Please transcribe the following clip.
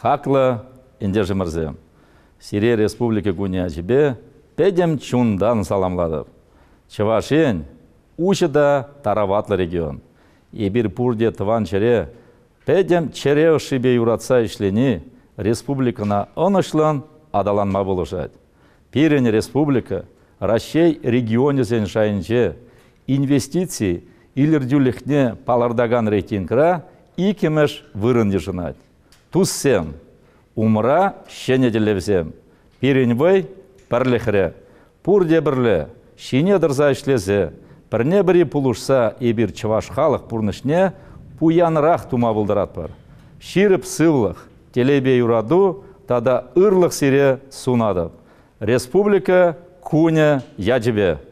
хақлы индежі мырзы сирия республика гуне жібе педем чундан саламладық чывашин тараватлы регион ебір пурде тыван чере педем чере шибе юратса ишлени республикана онышлан адаланма болушад. пирен республика Рашей регионе сен шайынче инвестиции илердюлехне палардаган рейтингра икемеш вырын жынать туссем, умра шене делевзем, пиренбой пірліхре, пурде бірлі, шине дырза ішлезе, Пірне бірі пулушса ебір Чваш халық пурнышне пуянрах тума бұлдырат бар. Ширіп сылық, телебе юраду, тада ырлық сире сунады. Республика куне яджібе.